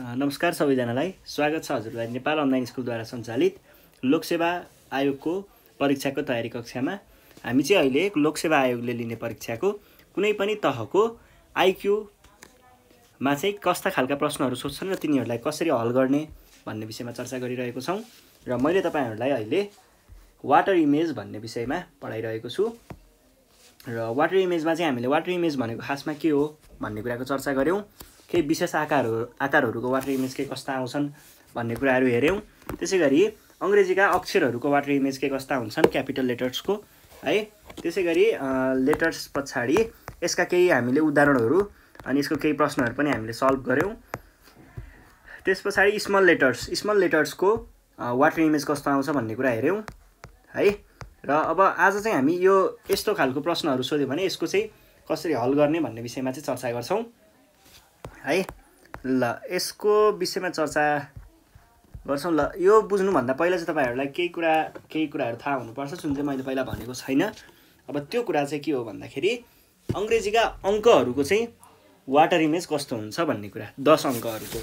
नमस्कार सबैजनालाई स्वागत छ हजुरलाई नेपाल अनलाइन स्कुलद्वारा सञ्चालित लोकसेवा आयोगको परीक्षाको तयारी कक्षामा हामी चाहिँ अहिले लोकसेवा आयोगले लिने परीक्षाको कुनै पनि तहको आइक्यूमा चाहिँ कस्ता खालका प्रश्नहरू सोध्छन् र तिनीहरूलाई कसरी हल गर्ने भन्ने विषयमा चर्चा गरिरहेको छौँ र मैले तपाईँहरूलाई अहिले वाटर इमेज भन्ने विषयमा पढाइरहेको छु र वाटर इमेजमा चाहिँ हामीले वाटर इमेज भनेको खासमा के हो भन्ने कुराको चर्चा गऱ्यौँ केही विशेष आकारहरू आकारहरूको वाटर इमेज के कस्ता आउँछन् भन्ने कुराहरू हेऱ्यौँ त्यसै गरी अङ्ग्रेजीका अक्षरहरूको वाटर इमेज के कस्ता हुन्छन् क्यापिटल लेटर्सको है त्यसै गरी लेटर्स पछाडि यसका केही हामीले उदाहरणहरू अनि यसको केही प्रश्नहरू पनि हामीले सल्भ गऱ्यौँ त्यस पछाडि स्मल लेटर्स स्मल लेटर्सको वाटर इमेज कस्तो आउँछ भन्ने कुरा हेऱ्यौँ है र अब आज चाहिँ हामी यो यस्तो खालको प्रश्नहरू सोध्यो भने यसको चाहिँ कसरी हल गर्ने भन्ने विषयमा चाहिँ चर्चा गर्छौँ है ल यसको विषयमा चर्चा गर्छौँ ल यो बुझ्नुभन्दा पहिला चाहिँ तपाईँहरूलाई केही कुरा केही कुराहरू थाहा हुनुपर्छ जुन चाहिँ मैले पहिला भनेको छैन अब त्यो कुरा चाहिँ के हो भन्दाखेरि अङ्ग्रेजीका अङ्कहरूको चाहिँ वाटर इमेज कस्तो हुन्छ भन्ने कुरा दस अङ्कहरूको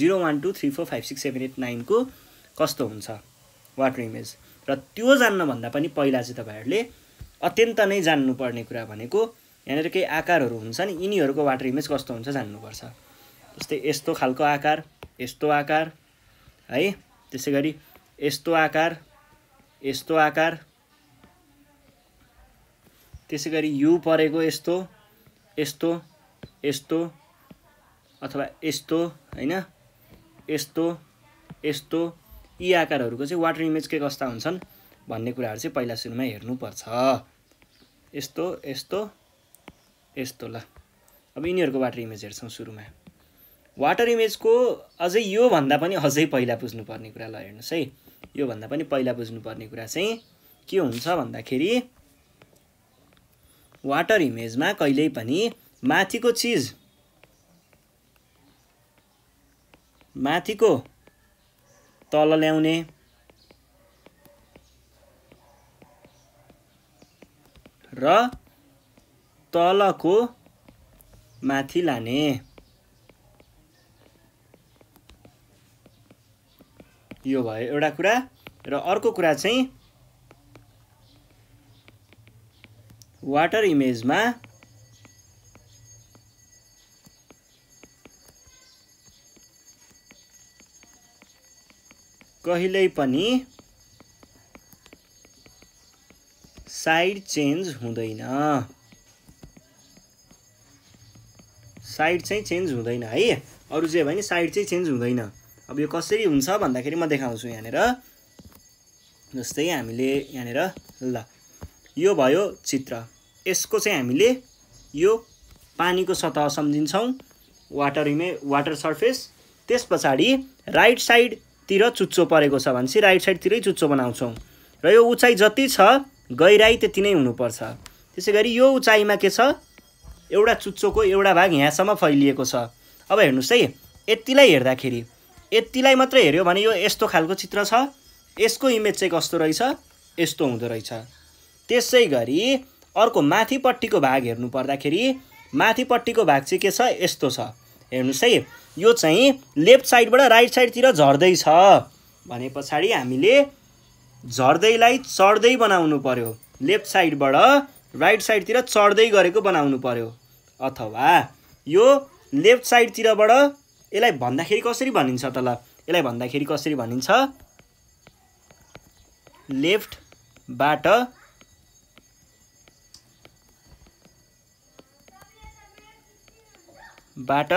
zero one two three four five six seven eight नाइनको कस्तो हुन्छ वाटर इमेज र त्यो जान्नभन्दा पनि पहिला चाहिँ तपाईँहरूले अत्यन्त नै जान्नुपर्ने कुरा भनेको यहाँनिर केही आकारहरू हुन्छ नि यिनीहरूको वाटर इमेज कस्तो हुन्छ जान्नुपर्छ जस्तै यस्तो खालको आकार यस्तो आकार है त्यसै गरी यस्तो आकार यस्तो आकार त्यसै गरी यु परेको यस्तो यस्तो यस्तो अथवा यस्तो होइन यस्तो यस्तो यी आकारहरूको चाहिँ वाटर इमेज के कस्ता हुन्छन् भन्ने कुराहरू चाहिँ पहिला सुरुमा हेर्नुपर्छ यस्तो यस्तो यस्तो ल अब यिनीहरूको वाटर इमेज हेर्छौँ सुरुमा वाटर इमेजको अझै योभन्दा पनि अझै पहिला बुझ्नुपर्ने कुरा ल हेर्नुहोस् है योभन्दा पनि पहिला बुझ्नुपर्ने कुरा चाहिँ के हुन्छ भन्दाखेरि वाटर इमेजमा कहिल्यै पनि माथिको चिज माथिको तल ल्याउने र तलको माथि लाने यो भयो एउटा कुरा र अर्को कुरा चाहिँ वाटर इमेजमा कहिल्यै पनि साइड चेन्ज हुँदैन साइड चाहिँ चेन्ज हुँदैन है अरू जे भयो नि साइड चाहिँ चेन्ज हुँदैन अब यो कसरी हुन्छ भन्दाखेरि म देखाउँछु यहाँनिर जस्तै हामीले यहाँनिर ल यो भयो चित्र यसको चाहिँ हामीले यो पानीको सतह सम्झिन्छौँ वाटर इमे वाटर सर्फेस त्यस पछाडि राइट साइडतिर चुच्चो परेको छ भनेपछि राइट साइडतिरै चुच्चो बनाउँछौँ र यो उचाइ जति छ गहिराई त्यति नै हुनुपर्छ त्यसै गरी यो उचाइमा के छ एउटा चुच्चोको एउटा भाग यहाँसम्म फैलिएको छ अब हेर्नुहोस् है यतिलाई हेर्दाखेरि यतिलाई मात्रै हेऱ्यो भने यो यस्तो खालको चित्र छ यसको इमेज चाहिँ कस्तो रहेछ यस्तो हुँदो रहेछ त्यसै गरी अर्को माथिपट्टिको भाग हेर्नु पर्दाखेरि माथिपट्टिको भाग चाहिँ के छ यस्तो छ हेर्नुहोस् है यो चाहिँ लेफ्ट साइडबाट राइट साइडतिर झर्दैछ भने पछाडि हामीले झर्दैलाई चढ्दै बनाउनु पर्यो लेफ्ट साइडबाट राइट साइडतिर चढ्दै गरेको बनाउनु पर्यो अथवा यो लेफ्ट साइडतिरबाट यसलाई भन्दाखेरि कसरी भनिन्छ त ल यसलाई भन्दाखेरि कसरी भनिन्छ लेफ्टबाट बाट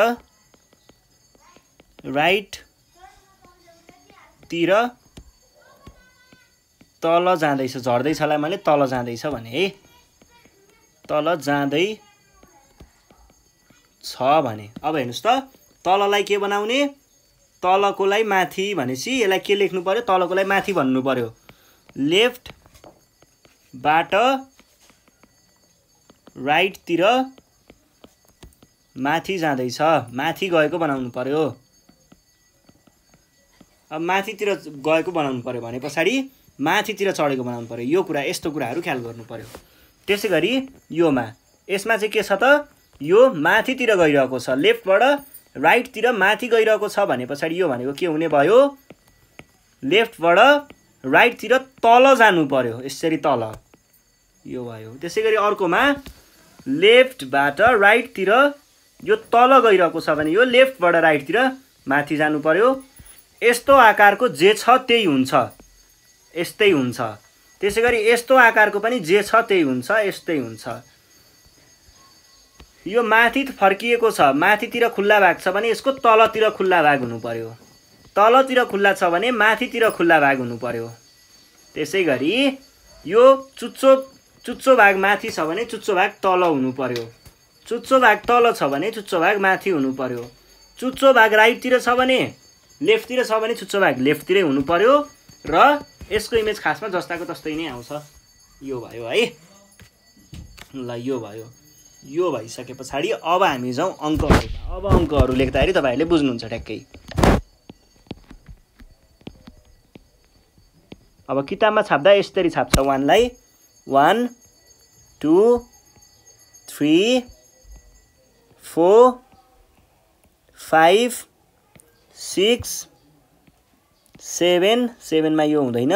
राइटतिर तल जाँदैछ झर्दैछलाई मैले तल जाँदैछ भने है तल जाँदै छ भने अब हेर्नुहोस् त तललाई के बनाउने तलकोलाई माथि भनेपछि यसलाई के लेख्नु पऱ्यो तलकोलाई माथि भन्नु पऱ्यो लेफ्टबाट राइटतिर माथि जाँदैछ माथि गएको बनाउनु पऱ्यो अब माथितिर गएको बनाउनु पऱ्यो भने पछाडि माथितिर चढेको बनाउनु पऱ्यो यो कुरा यस्तो कुराहरू ख्याल गर्नु पऱ्यो त्यसै गरी योमा यसमा चाहिँ के छ त यो माथितिर गइरहेको छ लेफ्टबाट राइटतिर माथि गइरहेको छ भने पछाडि यो भनेको के हुने भयो लेफ्टबाट राइटतिर तल जानु पर्यो यसरी तल यो भयो त्यसै गरी अर्कोमा लेफ्टबाट राइटतिर यो तल गइरहेको छ भने यो लेफ्टबाट राइटतिर माथि जानु पर्यो यस्तो आकारको जे छ त्यही हुन्छ यस्तै हुन्छ त्यसै गरी यस्तो आकारको पनि जे छ त्यही हुन्छ यस्तै हुन्छ यो माथि फर्किएको छ माथितिर खुल्ला भाग छ भने यसको तलतिर खुल्ला भाग हुनु पर्यो तलतिर खुल्ला छ भने माथितिर खुल्ला भाग हुनु पर्यो त्यसै गरी यो चुच्चो चुच्चो भाग माथि छ भने चुच्चो भाग तल हुनु पर्यो चुच्चो भाग तल छ भने चुच्चो भाग माथि हुनु पर्यो चुच्चो भाग राइटतिर छ भने लेफ्टतिर छ भने चुच्चो भाग लेफ्टतिरै हुनु पर्यो र यसको इमेज खासमा जस्ताको तस्तै नै आउँछ यो भयो है ल यो भयो यो भइसके पछाडि अब हामी जाउँ अङ्कहरू अब अङ्कहरू लेख्दाखेरि तपाईँहरूले बुझ्नुहुन्छ ठ्याक्कै अब किताबमा छाप्दा यसरी छाप्छ वानलाई one two three four five six seven सेभेनमा यो हुँदैन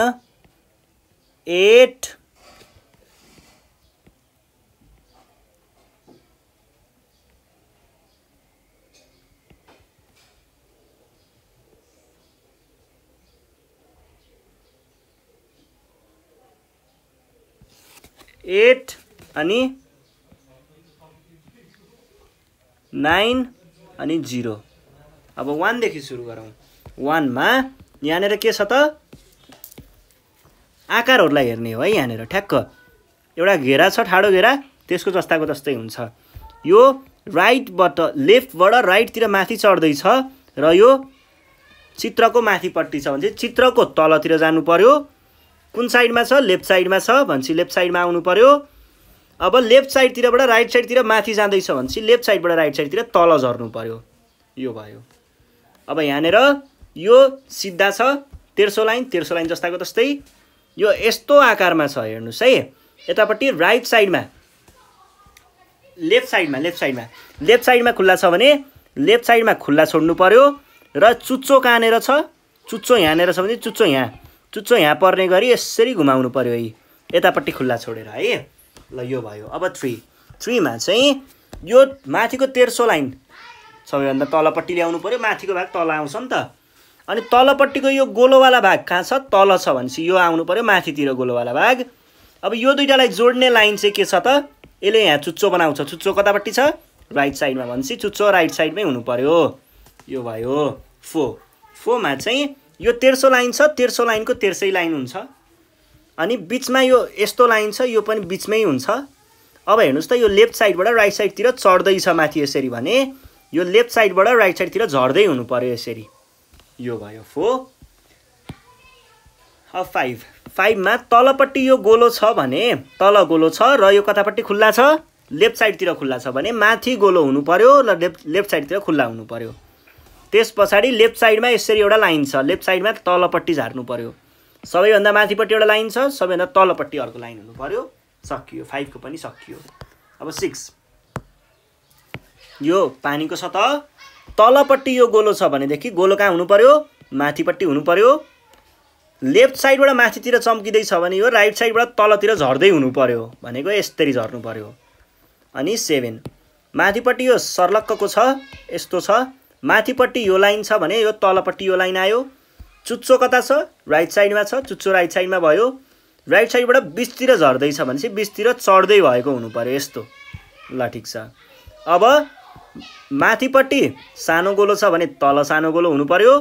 एट एट अनि नाइन अनि जिरो अब वानदेखि सुरु गरौँ वानमा यहाँनिर के छ त आकारहरूलाई हेर्ने हो है यहाँनिर ठ्याक्क एउटा घेरा छ ठाडो घेरा त्यसको जस्ताको जस्तै हुन्छ यो राइटबाट लेफ्टबाट राइटतिर माथि चढ्दैछ र यो चित्रको माथिपट्टि छ भने चाहिँ चित्रको तलतिर जानु पर्यो कुन साइडमा छ लेफ्ट साइडमा छ भनेपछि लेफ्ट साइडमा आउनु पर्यो अब लेफ्ट साइडतिरबाट राइट साइडतिर माथि जाँदैछ भनेपछि लेफ्ट साइडबाट राइट साइडतिर तल झर्नु पर्यो यो भयो अब यहाँनिर यो सिधा छ तेर्सो लाइन तेर्सो लाइन जस्ताको जस्तै यो यस्तो आकारमा छ हेर्नुहोस् है यतापट्टि राइट साइडमा लेफ्ट साइडमा लेफ्ट साइडमा लेफ्ट साइडमा खुल्ला छ भने लेफ्ट साइडमा खुल्ला छोड्नु पऱ्यो र चुच्चो कहाँनिर छ चुच्चो यहाँनिर छ भने चुच्चो यहाँ चुच्चो यहाँ पर्ने गरी यसरी घुमाउनु पऱ्यो है यतापट्टि खुल्ला छोडेर है ल यो भयो अब थ्री थ्रीमा चाहिँ यो माथिको तेर्सो लाइन सबैभन्दा तलपट्टि ल्याउनु पऱ्यो माथिको भाग तल आउँछ नि त अनि तलपट्टिको यो गोलोवाला भाग कहाँ छ तल छ भनेपछि यो आउनु पऱ्यो माथितिर गोलोवाला भाग अब यो दुइटालाई जोड्ने लाइन चाहिँ के छ त यसले यहाँ चुच्चो बनाउँछ चुच्चो कतापट्टि छ राइट साइडमा भनेपछि चुच्चो राइट साइडमै हुनु पऱ्यो यो भयो फो फोमा चाहिँ यो तेर्सो लाइन छ तेर्सो लाइनको तेर्सै लाइन हुन्छ अनि बिचमा यो यस्तो लाइन छ यो पनि बिचमै हुन्छ अब हेर्नुहोस् त यो लेफ्ट साइडबाट राइट साइडतिर चढ्दैछ माथि यसरी भने यो लेफ्ट साइडबाट राइट साइडतिर झर्दै हुनु पऱ्यो यसरी यो भयो फोर अब फाइभ फाइभमा तलपट्टि यो गोलो छ भने तल गोलो छ र यो कतापट्टि खुल्ला छ लेफ्ट साइडतिर खुल्ला छ भने माथि गोलो हुनु पऱ्यो र लेफ्ट लेफ्ट साइडतिर खुल्ला हुनु पऱ्यो त्यस पछाडि लेफ्ट साइडमा यसरी एउटा लाइन छ लेफ्ट साइडमा तलपट्टि झार्नु पऱ्यो सबैभन्दा माथिपट्टि एउटा लाइन छ सबैभन्दा तलपट्टि अर्को लाइन हुनु पऱ्यो सकियो फाइभको पनि सकियो अब सिक्स यो पानीको सतह तलपट्टि यो गोलो छ भनेदेखि गोलो कहाँ हुनु पऱ्यो माथिपट्टि हुनु पऱ्यो लेफ्ट साइडबाट माथितिर चम्किँदैछ भने यो राइट साइडबाट तलतिर झर्दै हुनु पऱ्यो भनेको यस्तरी झर्नु पऱ्यो अनि सेभेन माथिपट्टि यो सर्लक्कको छ यस्तो छ माथिपट्टि यो लाइन छ भने यो तलपट्टि यो लाइन आयो चुच्चो कता छ राइट साइडमा छ चुच्चो राइट साइडमा भयो राइट साइडबाट बिचतिर झर्दैछ भने चाहिँ बिचतिर चढ्दै भएको हुनु पऱ्यो यस्तो ल ठिक छ अब माथिपट्टि सानो गोलो छ भने तल सानो गोलो हुनु पर्यो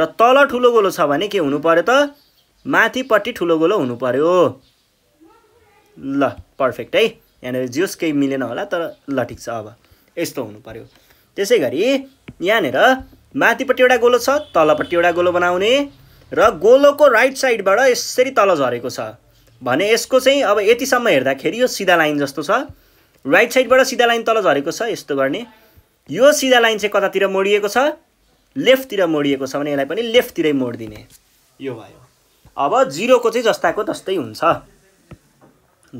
र तल ठुलो गोलो छ भने के हुनु पर्यो त माथिपट्टि ठुलो गोलो हुनु पर्यो ल पर्फेक्ट है यहाँनिर जियोस् केही मिलेन होला तर ल ठिक छ अब यस्तो हुनु पर्यो त्यसै गरी यहाँनिर माथिपट्टि एउटा गोलो छ तलपट्टि एउटा गोलो बनाउने र गोलोको राइट साइडबाट यसरी तल झरेको छ भने यसको चाहिँ अब यतिसम्म हेर्दाखेरि यो सिधा लाइन जस्तो छ राइट साइडबाट सिधा लाइन तल झरेको छ यस्तो गर्ने यो सिधा लाइन चाहिँ कतातिर मोडिएको छ लेफ्टतिर मोडिएको छ भने यसलाई पनि लेफ्टतिरै मोडिदिने यो भयो अब जिरोको चाहिँ जस्ताको जस्तै हुन्छ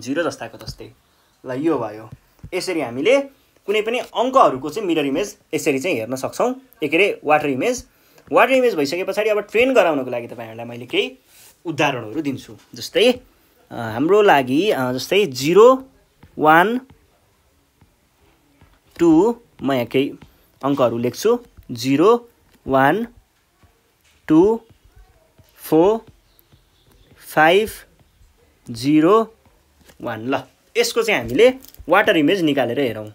जिरो जस्ताको जस्तै ल यो भयो यसरी हामीले कुनै पनि अङ्कहरूको चाहिँ मिरर इमेज यसरी चाहिँ हेर्न सक्छौँ के अरे वाटर इमेज वाटर इमेज भइसके पछाडि अब ट्रेन गराउनको लागि तपाईँहरूलाई मैले केही उदाहरणहरू दिन्छु जस्तै हाम्रो लागि जस्तै जिरो वान टू म यहाँ केही अङ्कहरू लेख्छु zero one two four five zero one ल यसको चाहिँ हामीले वाटर इमेज निकालेर हेरौँ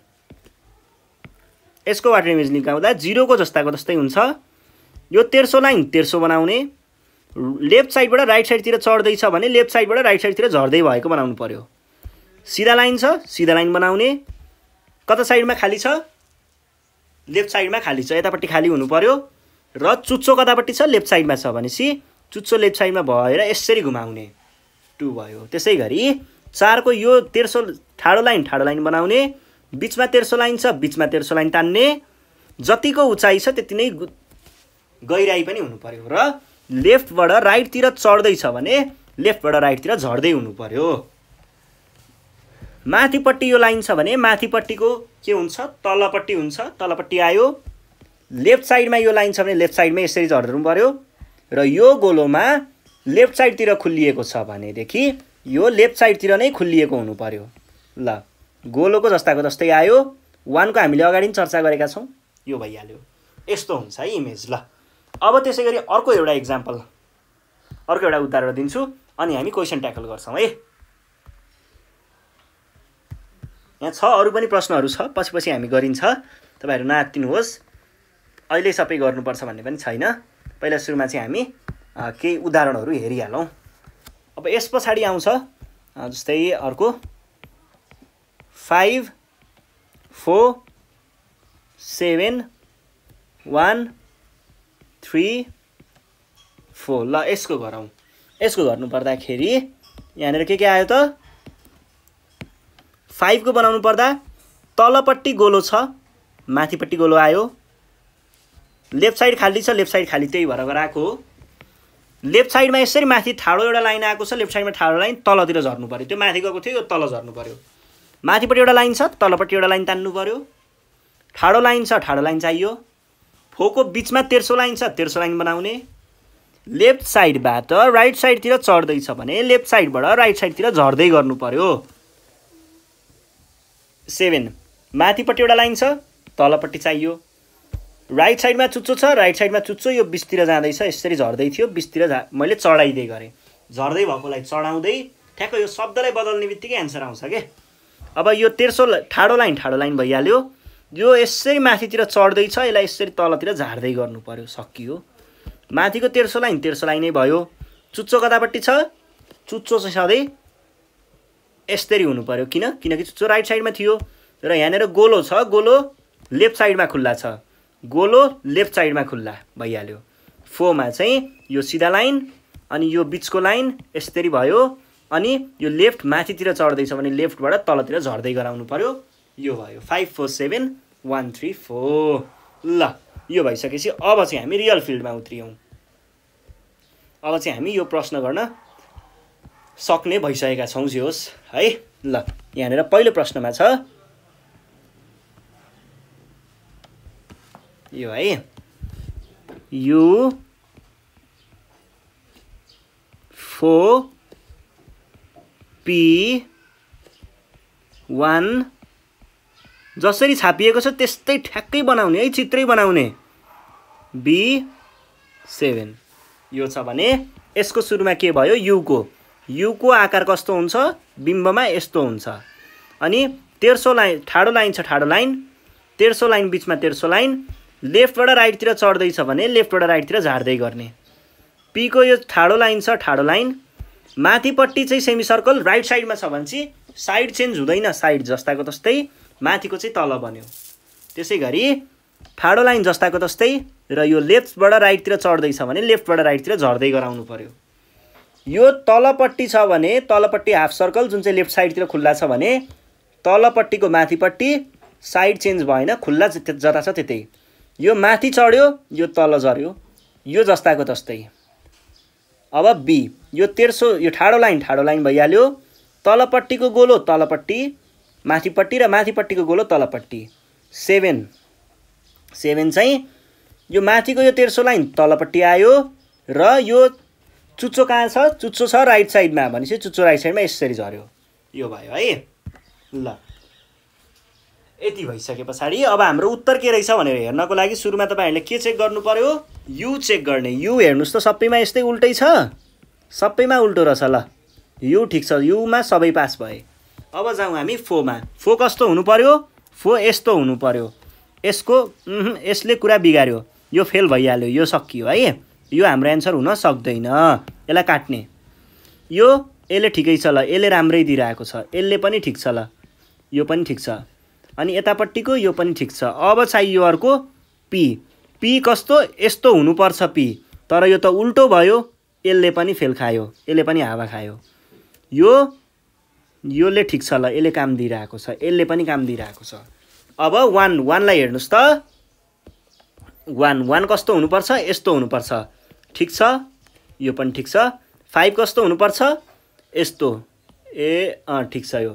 यसको वाटर इमेज निकाल्दा जिरोको जस्ताको जस्तै हुन्छ यो तेर्सो लाइन तेर्सो बनाउने लेफ्ट साइडबाट राइट साइडतिर चढ्दैछ भने लेफ्ट साइडबाट राइट साइडतिर झर्दै भएको बनाउनु पऱ्यो सिधा लाइन छ सिधा लाइन बनाउने कता साइडमा खाली छ लेफ्ट साइडमा खाली छ यतापट्टि खाली हुनु पऱ्यो र चुच्चो कतापट्टि छ लेफ्ट साइडमा छ भनेपछि चुच्चो लेफ्ट साइडमा भएर यसरी घुमाउने टु भयो त्यसै गरी चारको यो तेर्सो ठाडो लाइन ठाडो लाइन बनाउने बिचमा तेर्सो लाइन छ बिचमा तेर्सो लाइन तान्ने जतिको उचाइ छ त्यति नै गहिराई पनि हुनु पऱ्यो र लेफ्टबाट राइटतिर चढ्दैछ भने लेफ्टबाट राइटतिर झर्दै हुनु पर्यो माथिपट्टि यो लाइन छ भने माथिपट्टिको के हुन्छ तलपट्टि हुन्छ तलपट्टि आयो लेफ्ट साइडमा यो लाइन छ भने लेफ्ट साइडमै यसरी झर्नु पऱ्यो र यो गोलोमा लेफ्ट साइडतिर खुल्लिएको छ भनेदेखि यो लेफ्ट साइडतिर नै खुल्लिएको हुनु पऱ्यो ल गोलोको जस्ताको जस्तै आयो वानको हामीले अगाडि पनि चर्चा गरेका छौँ यो भइहाल्यो यस्तो हुन्छ है इमेज ल अब त्यसै गरी अर्को एउटा इक्जाम्पल अर्को एउटा उदाहरण दिन्छु अनि हामी क्वेसन ट्याकल गर्छौँ है यहाँ छ अरू पनि प्रश्नहरू छ पछि पछि हामी गरिन्छ तपाईँहरू नआत्तिनुहोस् अहिले सबै गर्नुपर्छ भन्ने पनि छैन पहिला सुरुमा चाहिँ हामी केही उदाहरणहरू हेरिहालौँ अब यस पछाडि आउँछ जस्तै अर्को five four seven one three four ल यसको गरौँ यसको गर्नुपर्दाखेरि यहाँनिर के के आयो त फाइभको बनाउनु पर्दा तलपट्टि गोलो छ माथिपट्टि गोलो आयो लेफ्ट साइड खाली छ लेफ्ट साइड खाली त्यही भएर गराएको हो लेफ्ट साइडमा यसरी माथि ठाडो एउटा लाइन आएको छ लेफ्ट साइडमा ठाडो लाइन तलतिर झर्नु पऱ्यो त्यो माथि गएको थियो यो तल झर्नु पऱ्यो माथिपट्टि एउटा लाइन छ तलपट्टि एउटा लाइन तान्नु पऱ्यो ठाडो लाइन छ ठाडो लाइन चाहियो फोको बिचमा तेर्सो लाइन छ तेर्सो लाइन बनाउने लेफ्ट साइडबाट राइट साइडतिर चढ्दैछ भने लेफ्ट साइडबाट राइट साइडतिर झर्दै गर्नु पऱ्यो सेभेन माथिपट्टि एउटा लाइन छ तलपट्टि चाहियो राइट साइडमा चुच्चो छ राइट साइडमा चुच्चो यो बिचतिर जाँदैछ यसरी झर्दै थियो बिचतिर झा मैले चढाइदिए गरेँ झर्दै भएकोलाई चढाउँदै ठ्याक्क यो शब्दलाई बदल्ने बित्तिकै एन्सर आउँछ के अब यो तेर्सो ठाडो लाइन ठाडो लाइन भइहाल्यो यो यसरी माथितिर चढ्दैछ यसलाई यसरी तलतिर झार्दै गर्नु पऱ्यो सकियो माथिको तेर्सो लाइन तेर्सो लाइनै भयो चुच्चो कतापट्टि छ चुच्चो चाहिँ सधैँ यस्तरी हुनु पऱ्यो किन किनकि चुच्चो राइट साइडमा थियो र यहाँनिर गोलो छ गोलो लेफ्ट साइडमा खुल्ला छ गोलो लेफ्ट साइडमा खुल्ला भइहाल्यो फोमा चाहिँ यो सिधा लाइन अनि यो बिचको लाइन यस्तरी भयो अनि यो लेफ्ट माथितिर चढ्दैछ भने लेफ्टबाट तलतिर झर्दै गराउनु पऱ्यो यो भयो five four seven one three four ल यो भइसकेपछि अब चाहिँ हामी रियल फिल्डमा उत्रियौँ अब चाहिँ हामी यो प्रश्न गर्न सक्ने भइसकेका छौँ जे होस् है ल यहाँनिर पहिलो प्रश्नमा छ यो है यु फो पी वान जसरी छापिएको छ त्यस्तै ठ्याक्कै बनाउने है चित्रै बनाउने बी सेभेन यो छ भने यसको सुरुमा के भयो युको युको आकार कस्तो हुन्छ बिम्बमा यस्तो हुन्छ अनि तेर्सो लाइन ठाडो लाइन छ ठाडो लाइन तेर्सो लाइन बिचमा तेर्सो लाइन लेफ्टबाट राइटतिर चढ्दैछ भने लेफ्टबाट राइटतिर झार्दै गर्ने पीको यो ठाडो लाइन छ ठाडो लाइन माथिपट्टि चाहिँ सेमी सर्कल राइट साइडमा छ भने चाहिँ साइड चेन्ज हुँदैन साइड जस्ताको जस्तै माथिको चाहिँ तल बन्यो त्यसै गरी ठाडो लाइन जस्ताको जस्तै र यो लेफ्टबाट राइटतिर चढ्दैछ भने लेफ्टबाट राइटतिर झर्दै गराउनु पऱ्यो यो तलपट्टि छ भने तलपट्टि हाफ सर्कल जुन चाहिँ लेफ्ट साइडतिर खुल्ला छ भने तलपट्टिको माथिपट्टि साइड चेन्ज भएन खुल्ला जता छ त्यतै यो माथि चढ्यो यो तल झऱ्यो यो जस्ताको जस्तै अब बी यो तेर्सो यो ठाडो लाइन ठाडो लाइन भइहाल्यो तलपट्टिको गोलो तलपट्टि माथिपट्टि र माथिपट्टिको गोलो तलपट्टि सेभेन सेभेन चाहिँ यो माथिको यो तेर्सो लाइन तलपट्टि आयो र यो चुच्चो कहाँ छ चुच्चो छ राइट साइडमा भनेपछि चुच्चो राइट साइडमा यसरी झऱ्यो यो भयो है ल यति भइसके पछाडि अब हाम्रो उत्तर के रहेछ भनेर हेर्नको लागि सुरुमा तपाईँहरूले के चेक गर्नु पऱ्यो यु चेक गर्ने यु हेर्नुहोस् त सबैमा यस्तै उल्टै छ सबैमा उल्टो रहेछ ल यु ठिक छ युमा सबै पास भए अब जाउँ हामी फोमा फो कस्तो हुनु पऱ्यो फो यस्तो हुनु पऱ्यो यसको यसले कुरा बिगाऱ्यो यो फेल भइहाल्यो यो सकियो है यो हाम्रो एन्सर हुन सक्दैन यसलाई काट्ने यो यसले ठिकै छ ल यसले राम्रै दिइरहेको छ यसले पनि ठिक छ ल यो पनि ठिक छ अनि यतापट्टिको यो पनि ठिक छ अब चाहियो अर्को पी पी कस्तो यस्तो हुनुपर्छ पी तर यो त उल्टो भयो यसले पनि फेल खायो यसले पनि हावा खायो यो योले ठिक छ ल यसले काम दिइरहेको छ यसले पनि काम दिइरहेको छ अब वान वानलाई हेर्नुहोस् त वान वान कस्तो हुनुपर्छ यस्तो हुनुपर्छ ठिक छ यो पनि ठिक छ फाइभ कस्तो हुनुपर्छ यस्तो ए अँ ठिक छ यो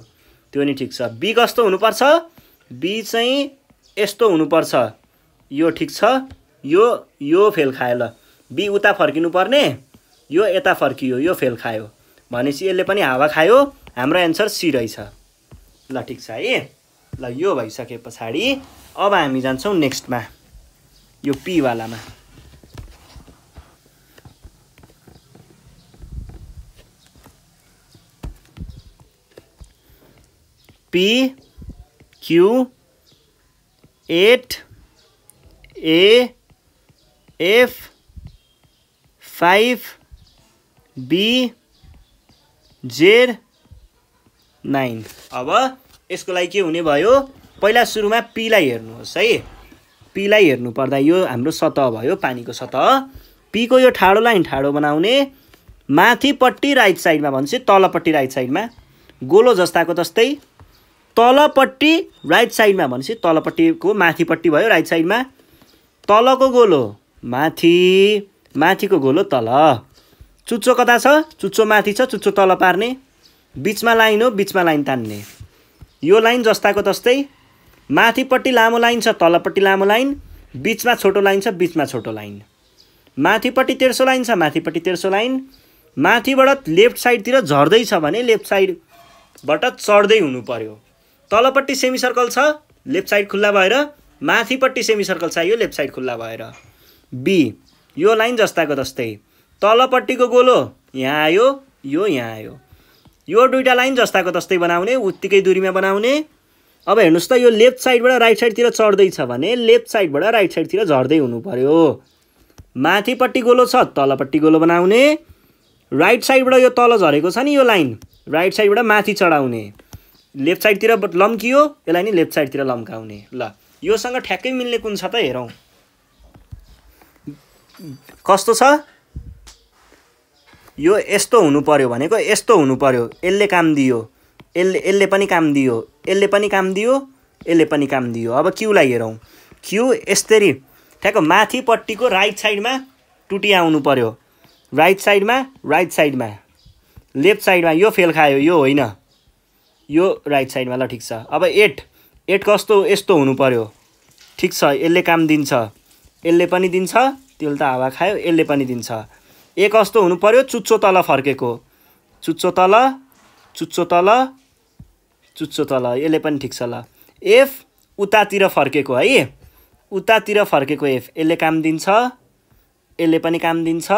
त्यो नि ठिक छ बी कस्तो हुनुपर्छ बी चाहिँ यस्तो हुनुपर्छ यो ठिक छ यो यो फेल खायो ल बी उता फर्किनु पर्ने यो यता फर्कियो यो फेल खायो भनेपछि यसले पनि हावा खायो हाम्रो एन्सर सी रहेछ ल ठिक छ है ल यो भइसके पछाडि अब हामी जान्छौँ नेक्स्टमा यो पीवालामा P Q eight A F five B Z nine अब यसको लागि के हुने भयो पहिला सुरुमा पीलाई हेर्नुहोस् है पीलाई हेर्नुपर्दा यो हाम्रो सतह भयो पानीको सतह पीको यो ठाडो लाइन ठाडो बनाउने माथिपट्टि राइट साइडमा भन्छ तलपट्टि राइट साइडमा गोलो जस्ताको जस्तै तलपट्टि राइट साइडमा भनेपछि तलपट्टिको माथिपट्टि भयो राइट साइडमा तलको गोलो माथि माथिको गोलो तल चुच्चो कता छ चुच्चो माथि छ चुच्चो तल पार्ने बिचमा लाइन हो बिचमा लाइन तान्ने यो लाइन जस्ताको जस्तै माथिपट्टि लामो लाइन छ तलपट्टि लामो लाइन बिचमा छोटो लाइन छ बिचमा छोटो लाइन माथिपट्टि तेर्सो लाइन छ माथिपट्टि तेर्सो लाइन माथिबाट लेफ्ट साइडतिर झर्दैछ भने लेफ्ट साइडबाट चढ्दै हुनु पर्यो तलपट्टि सेमी सर्कल छ लेफ्ट साइड खुल्ला भएर माथिपट्टि सेमी सर्कल छ यो लेफ्ट साइड खुल्ला भएर बी यो लाइन जस्ताको जस्तै तलपट्टिको गोलो यहाँ आयो यो यहाँ आयो यो दुइटा लाइन जस्ताको जस्तै बनाउने उत्तिकै दुरीमा बनाउने अब हेर्नुहोस् त यो लेफ्ट साइडबाट राइट साइडतिर चढ्दैछ भने लेफ्ट साइडबाट राइट साइडतिर झर्दै हुनु पऱ्यो माथिपट्टि गोलो छ तलपट्टि गोलो बनाउने राइट साइडबाट यो तल झरेको छ नि यो लाइन राइट साइडबाट माथि चढाउने लेफ्ट साइडतिर लम्कियो यसलाई नि लेफ्ट साइडतिर लम्काउने ल योसँग ठ्याक्कै मिल्ने कुन छ त हेरौँ कस्तो छ यो यस्तो हुनु पऱ्यो भनेको यस्तो हुनु पऱ्यो यसले काम दियो यसले यसले पनि काम दियो यसले पनि काम दियो यसले पनि काम दियो अब क्युलाई हेरौँ क्यु यसरी ठ्याक्क माथिपट्टिको राइट साइडमा टुटी आउनु पर्यो राइट साइडमा राइट साइडमा लेफ्ट साइडमा यो फेल खायो यो होइन यो राइट साइडमा ल ठिक छ अब एट एट कस्तो यस्तो हुनु पऱ्यो ठिक छ यसले काम दिन्छ यसले पनि दिन्छ त्यसले त हावा खायो यसले पनि दिन्छ ए कस्तो हुनु पऱ्यो चुच्चो तल फर्केको चुच्चो तल चुच्चो तल चुच्चो तल यसले पनि ठिक छ ल एफ उतातिर फर्केको है उतातिर फर्केको एफ यसले काम दिन्छ यसले पनि काम दिन्छ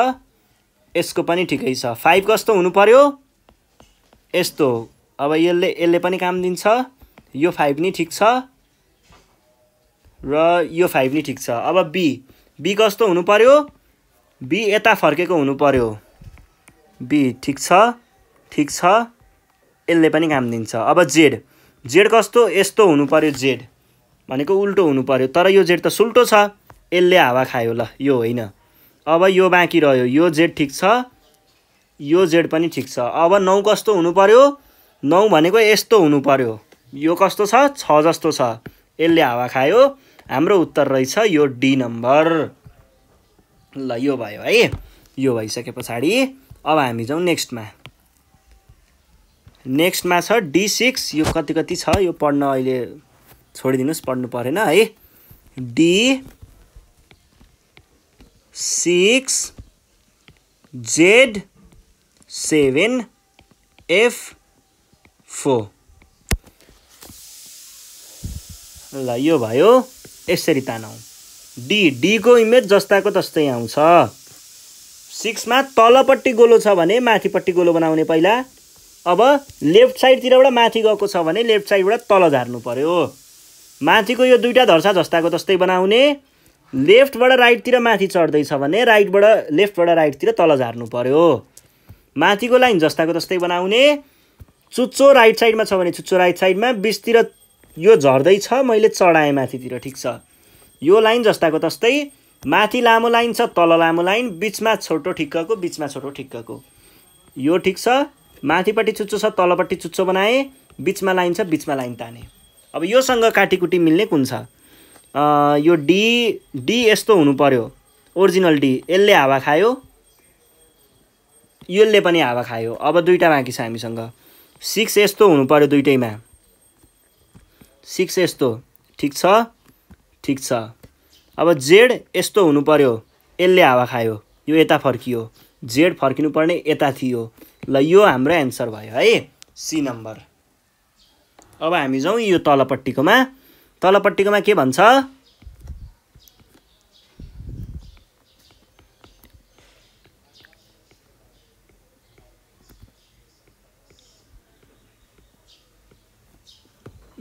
यसको पनि ठिकै छ फाइभ कस्तो हुनु पऱ्यो यस्तो अब यसले यसले पनि काम दिन्छ यो फाइभ नि ठिक छ र यो फाइभ नि ठिक छ अब बी बी कस्तो हुनु पऱ्यो बी यता फर्केको हुनु पऱ्यो बी ठिक छ ठिक छ यसले पनि काम दिन्छ अब जेड जेड कस्तो यस्तो हुनु पऱ्यो जेड भनेको उल्टो हुनु पऱ्यो तर यो जेड त सुल्टो छ यसले हावा खायो ल यो होइन अब यो बाँकी रह्यो यो जेड ठिक छ यो जेड पनि ठिक छ अब नौ कस्तो हुनु पऱ्यो नौ भनेको यस्तो हुनु पऱ्यो यो कस्तो छ छ जस्तो छ यसले हावा खायो हाम्रो उत्तर रहेछ यो डी नम्बर ल यो भयो है यो भइसके पछाडि अब हामी जाउँ नेक्स्टमा नेक्स्टमा छ डी सिक्स यो कति कति छ यो पढ्न अहिले छोडिदिनुहोस् पढ्नु परेन है D six Z seven F four ल यो भयो यसरी तानौँ डी डीको इमेज जस्ताको तस्तै आउँछ सिक्समा तलपट्टि गोलो छ भने माथिपट्टि गोलो बनाउने पहिला अब लेफ्ट साइडतिरबाट माथि गएको छ भने लेफ्ट साइडबाट तल झार्नु पऱ्यो माथिको यो दुईवटा धर्सा जस्ताको जस्तै बनाउने लेफ्टबाट राइटतिर माथि चढ्दैछ भने राइटबाट लेफ्टबाट राइटतिर तल झार्नु पऱ्यो माथिको लाइन जस्ताको जस्तै बनाउने चुच्चो राइट साइडमा छ भने चुच्चो राइट साइडमा बिचतिर यो झर्दैछ मैले चढाएँ माथितिर ठिक छ यो लाइन जस्ताको तस्तै माथि लामो लाइन छ तल लामो लाइन बिचमा छोटो ठिक्कको बिचमा छोटो ठिक्कको यो ठिक छ माथिपट्टि चुच्चो छ तलपट्टि चुच्चो बनाएँ बिचमा लाइन छ बिचमा लाइन ताने अब योसँग काटीकुटी मिल्ने कुन छ यो डी डी यस्तो हुनु पऱ्यो ओरिजिनल डी यसले हावा खायो यसले पनि हावा खायो अब दुइटा बाँकी छ हामीसँग सिक्स यस्तो हुनु पऱ्यो दुइटैमा सिक्स यस्तो ठिक छ ठिक छ अब जेड यस्तो हुनु पऱ्यो यसले हावा खायो यो यता फर्कियो जेड फर्किनु पर्ने यता थियो ल यो हाम्रो एन्सर भयो है सी नम्बर अब हामी जाउँ यो तलपट्टिकोमा तलपट्टिकोमा के भन्छ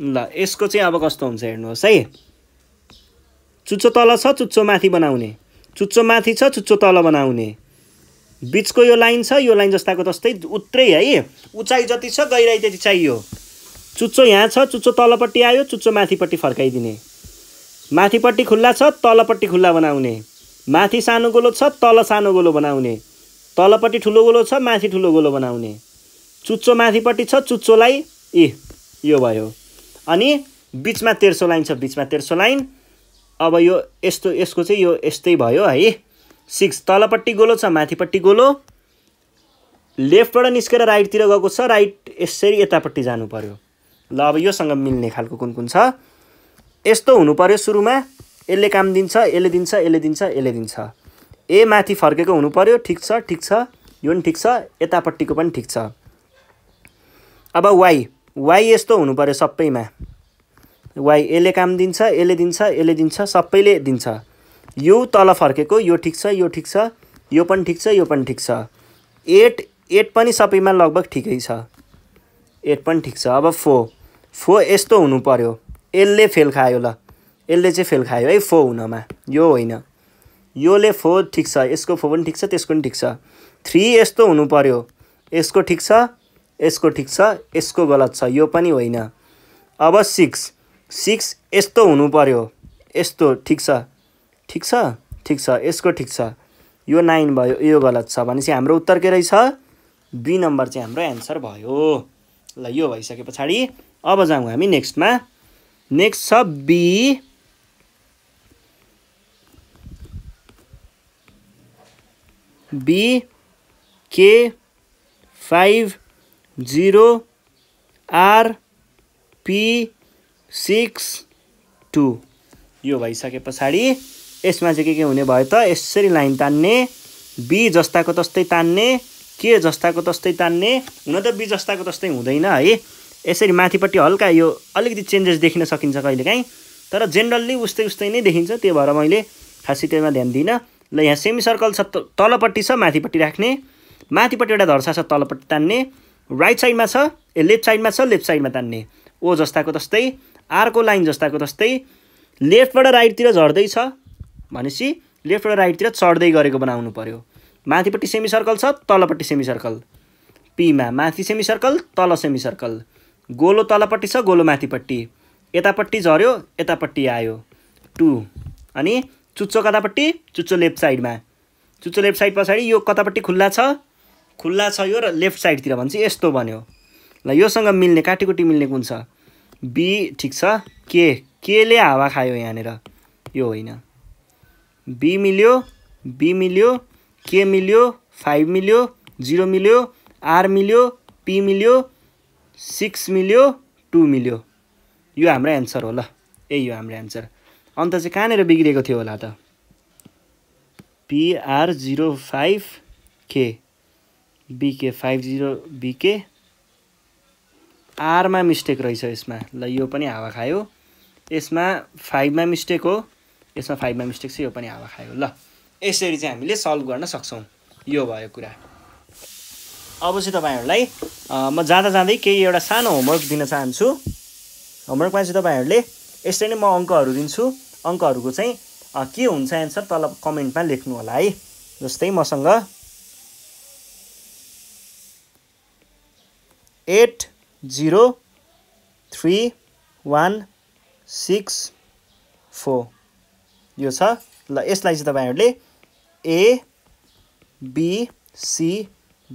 ल यसको चाहिँ अब कस्तो हुन्छ हेर्नुहोस् है चुच्चो तल छ चुच्चो माथि बनाउने चुच्चो माथि छ चुच्चो तल बनाउने बिचको यो लाइन छ यो लाइन जस्ताको जस्तै उत्रै है उचाइ जति छ गहिराई त्यति चाहियो चुच्चो यहाँ छ चुच्चो तलपट्टि आयो चुच्चो माथिपट्टि फर्काइदिने माथिपट्टि खुल्ला छ तलपट्टि खुल्ला बनाउने माथि सानो गोलो छ तल सानो गोलो बनाउने तलपट्टि ठुलो गोलो छ माथि ठुलो गोलो बनाउने चुच्चो माथिपट्टि छ चुच्चोलाई ए यो भयो अनि बिचमा तेर्सो लाइन छ बिचमा तेर्सो लाइन अब यो यस्तो यसको चाहिँ यो यस्तै भयो है सिक्स तलपट्टि गोलो छ माथिपट्टि गोलो लेफ्टबाट निस्केर राइटतिर गएको छ राइट यसरी यतापट्टि जानु पर्यो ल अब योसँग मिल्ने खालको कुन कुन छ यस्तो हुनु पऱ्यो सुरुमा यसले काम दिन्छ यसले दिन्छ यसले दिन्छ यसले दिन्छ ए माथि फर्केको हुनु पऱ्यो ठिक छ ठिक छ यो पनि ठिक छ यतापट्टिको पनि ठिक छ अब वाइ वाइ यस्तो हुनु पऱ्यो सबैमा वाइ यसले काम दिन्छ यसले दिन्छ यसले दिन्छ सबैले दिन्छ यो तल फर्केको यो ठिक छ यो ठिक छ यो पनि ठिक छ यो पनि ठिक छ एट एट पनि सबैमा लगभग ठिकै छ एट पनि ठिक छ अब फो फो यस्तो हुनु पऱ्यो यसले फेल खायो ल यसले चाहिँ फेल खायो है फो हुनमा यो होइन योले फो ठिक छ यसको फो पनि ठिक छ त्यसको पनि ठिक छ थ्री यस्तो हुनु पऱ्यो यसको ठिक छ यसको ठिक छ यसको गलत छ यो पनि होइन अब सिक्स सिक्स यस्तो हुनु पऱ्यो यस्तो ठिक छ ठिक छ ठिक छ यसको ठिक छ यो नाइन भयो यो गलत छ भनेपछि हाम्रो उत्तर के रहेछ बी नम्बर चाहिँ हाम्रो एन्सर भयो ल यो भइसके पछाडि अब जाउँ हामी नेक्स्टमा नेक्स्ट छ B B K five zero R P six two यो भइसके पछाडि यसमा चाहिँ के के हुने भयो त यसरी लाइन तान्ने बी जस्ताको तस्तै तान्ने के जस्ताको तस्तै तान्ने हुन त बी जस्ताको तस्तै हुँदैन है यसरी माथिपट्टि हल्का यो अलिकति चेन्जेस देखिन सकिन्छ कहिलेकाहीँ तर जेनरल्ली उस्तै उस्तै नै देखिन्छ त्यो भएर मैले खासै त्यसमा ध्यान दिइनँ ल यहाँ सेमी सर्कल छ तलपट्टि छ माथिपट्टि राख्ने माथिपट्टि एउटा धर्सा छ तलपट्टि तान्ने राइट साइडमा छ ए लेफ्ट साइडमा छ लेफ्ट साइडमा तान्ने ओ जस्ताको तस्तै आरको लाइन जस्ताको तस्तै लेफ्टबाट राइटतिर झर्दैछ भनेपछि लेफ्ट र राइटतिर चढ्दै गरेको बनाउनु पऱ्यो माथिपट्टि सेमी सर्कल छ तलपट्टि सेमी सर्कल पीमा माथि सेमी सर्कल तल सेमी सर्कल गोलो तलपट्टि छ गोलो माथिपट्टि यतापट्टि झऱ्यो यतापट्टि आयो टु अनि चुच्चो कतापट्टि चुच्चो लेफ्ट साइडमा चुच्चो लेफ्ट साइड पछाडि यो कतापट्टि खुल्ला छ खुल्ला छ यो र लेफ्ट साइडतिर भन्छ यस्तो भन्यो ल योसँग मिल्ने काटीकुटी मिल्ने कुन छ बी ठिक छ के केले हावा खायो यहाँनिर यो होइन बी मिल्यो बी मिल्यो के मिल्यो फाइभ मिल्यो जिरो मिल्यो आर मिल्यो पी मिल्यो सिक्स मिल्यो टू मिल्यो यो हाम्रो एन्सर हो ल यही हो हाम्रो एन्सर अन्त चाहिँ कहाँनिर बिग्रिएको थियो होला त पिआर जिरो फाइभ के बिके फाइभ जिरो बिके आरमा मिस्टेक रहेछ यसमा ल यो पनि हावा खायो यसमा फाइभमा मिस्टेक हो यसमा फाइभमा मिस्टेक छ यो पनि हावा खायो ल यसरी चाहिँ हामीले सल्भ गर्न सक्छौँ यो भयो कुरा अब चाहिँ तपाईँहरूलाई म जाँदा जाँदै केही एउटा सानो होमवर्क दिन चाहन्छु होमवर्कमा चाहिँ तपाईँहरूले यसरी नै म अङ्कहरू दिन्छु अङ्कहरूको चाहिँ के हुन्छ एन्सर तल कमेन्टमा लेख्नु होला है जस्तै मसँग eight zero three one six four यो छ ल यसलाई चाहिँ तपाईँहरूले ए बी सी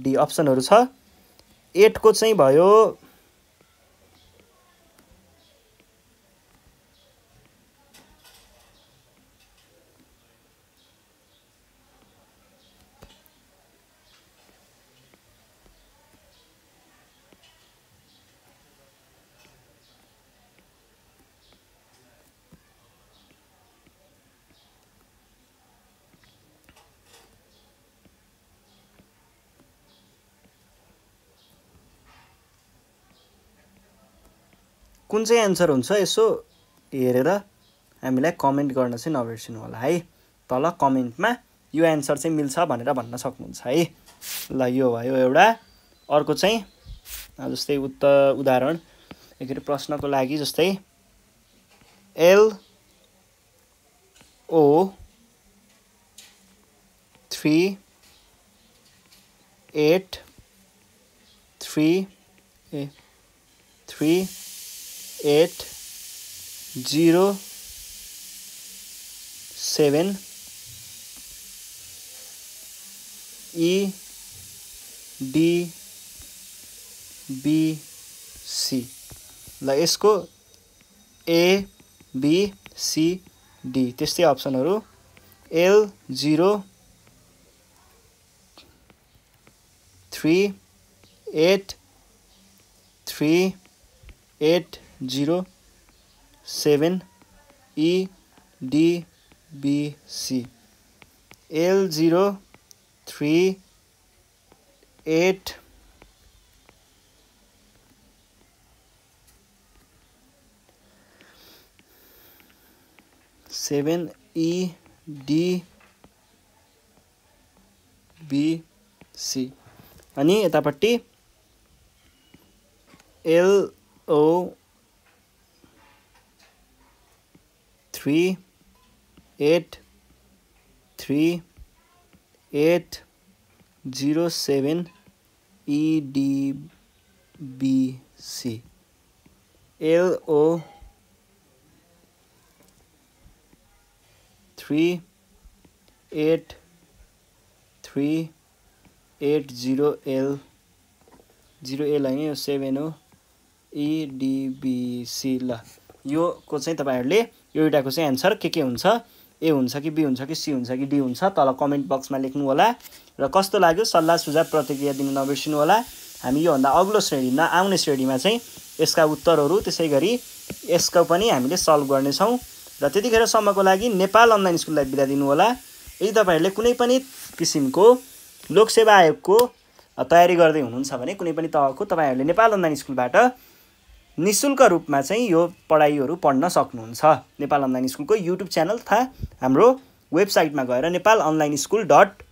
डी अप्सनहरू छ एटको चाहिँ भयो कुन चाहिँ एन्सर हुन्छ यसो हेरेर हामीलाई कमेन्ट गर्न चाहिँ नबिर्सिनु होला है तल कमेन्टमा यो एन्सर चाहिँ मिल्छ भनेर भन्न सक्नुहुन्छ है ल यो भयो एउटा अर्को चाहिँ जस्तै उत्तर उदाहरण के प्रश्नको लागि जस्तै L O three eight three A three eight zero seven E D B C ल इसको ए बी सी डी तस्ते अप्सनहरू L zero three eight three eight zero seven E D B C L zero three eight seven E D B C अनि L O three eight three eight zero seven E D B C L O three eight three eight zero L zero L होइन यो seven हो इडिबिसी e ल योको चाहिँ तपाईँहरूले एउटाको चाहिँ answer के के हुन्छ ए हुन्छ कि बी हुन्छ कि सी हुन्छ कि डी हुन्छ तल कमेन्ट बक्समा लेख्नु होला र कस्तो लाग्यो सल्लाह सुझाव प्रतिक्रिया दिनु नबिर्सिनु होला हामी योभन्दा अग्लो श्रेणीमा आउने श्रेणीमा चाहिँ यसका उत्तरहरू त्यसै गरी यसको पनि हामीले सल्भ गर्नेछौँ र त्यतिखेरसम्मको लागि नेपाल अनलाइन स्कुललाई बिदा दिनु होला यदि तपाईँहरूले कुनै पनि किसिमको लोकसेवा आयोगको तयारी गर्दै हुनुहुन्छ भने कुनै पनि तहको तपाईँहरूले नेपाल अनलाइन स्कुलबाट निशुल्क रूपमा चाहिँ यो पढाइहरू पढ्न सक्नुहुन्छ नेपाल अनलाइन स्कुलको युट्युब च्यानल तथा हाम्रो वेबसाइटमा गएर नेपाल अनलाइन स्कुल डट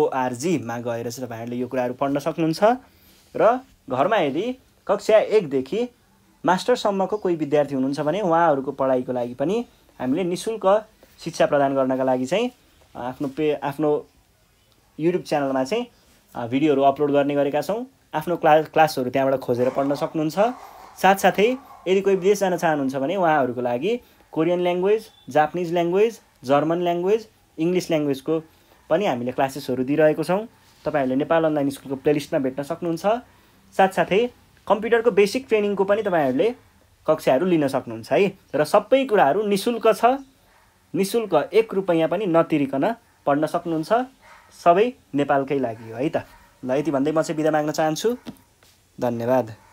ओआरजीमा गएर चाहिँ तपाईँहरूले यो कुराहरू पढ्न सक्नुहुन्छ र घरमा यदि कक्षा एकदेखि मास्टरसम्मको कोही विद्यार्थी हुनुहुन्छ भने उहाँहरूको पढाइको लागि पनि हामीले नि शुल्क शिक्षा प्रदान गर्नका लागि चाहिँ आफ्नो पे आफ्नो युट्युब च्यानलमा चाहिँ भिडियोहरू अपलोड गर्ने गरेका छौँ आफ्नो क्ला क्लासहरू त्यहाँबाट खोजेर पढ्न सक्नुहुन्छ साथसाथै यदि कोही विदेश जान चाहनुहुन्छ भने उहाँहरूको लागि Korean language Japanese language German language English ल्याङ्ग्वेजको पनि हामीले क्लासेसहरू दिइरहेको छौँ तपाईँहरूले नेपाल अनलाइन स्कुलको प्लेलिस्टमा भेट्न सक्नुहुन्छ साथसाथै कम्प्युटरको बेसिक ट्रेनिङको पनि तपाईँहरूले कक्षाहरू लिन सक्नुहुन्छ है र सबै कुराहरू नि शुल्क छ नि शुल्क एक रुपियाँ पनि नतिरिकन पढ्न सक्नुहुन्छ सबै नेपालकै लागि हो है त ल यति भन्दै म चाहिँ बिदा माग्न चाहन्छु धन्यवाद